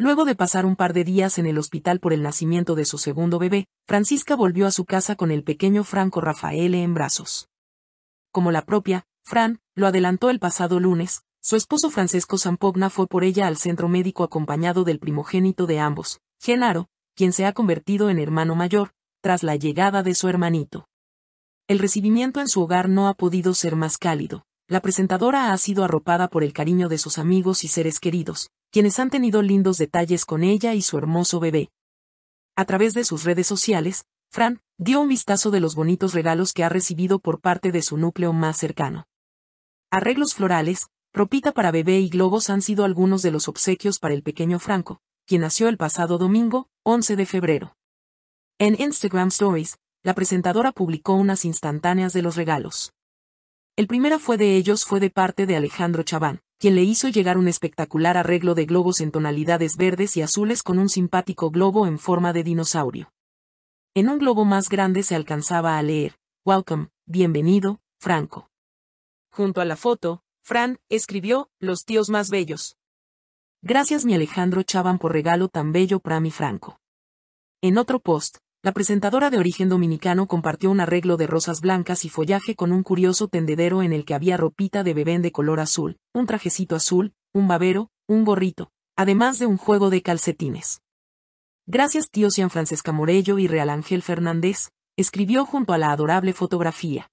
Luego de pasar un par de días en el hospital por el nacimiento de su segundo bebé, Francisca volvió a su casa con el pequeño Franco Rafael en brazos. Como la propia, Fran, lo adelantó el pasado lunes, su esposo Francesco Zampogna fue por ella al centro médico acompañado del primogénito de ambos, Genaro, quien se ha convertido en hermano mayor, tras la llegada de su hermanito. El recibimiento en su hogar no ha podido ser más cálido. La presentadora ha sido arropada por el cariño de sus amigos y seres queridos, quienes han tenido lindos detalles con ella y su hermoso bebé. A través de sus redes sociales, Fran dio un vistazo de los bonitos regalos que ha recibido por parte de su núcleo más cercano. Arreglos florales, ropita para bebé y globos han sido algunos de los obsequios para el pequeño Franco, quien nació el pasado domingo, 11 de febrero. En Instagram Stories, la presentadora publicó unas instantáneas de los regalos. El primero fue de ellos fue de parte de Alejandro Chaván, quien le hizo llegar un espectacular arreglo de globos en tonalidades verdes y azules con un simpático globo en forma de dinosaurio. En un globo más grande se alcanzaba a leer, Welcome, bienvenido, Franco. Junto a la foto, Fran escribió, Los tíos más bellos. Gracias mi Alejandro Chaban por regalo tan bello para mi Franco. En otro post, la presentadora de origen dominicano compartió un arreglo de rosas blancas y follaje con un curioso tendedero en el que había ropita de bebé de color azul, un trajecito azul, un babero, un gorrito, además de un juego de calcetines. Gracias tío Francesca Morello y Real Ángel Fernández, escribió junto a la adorable fotografía.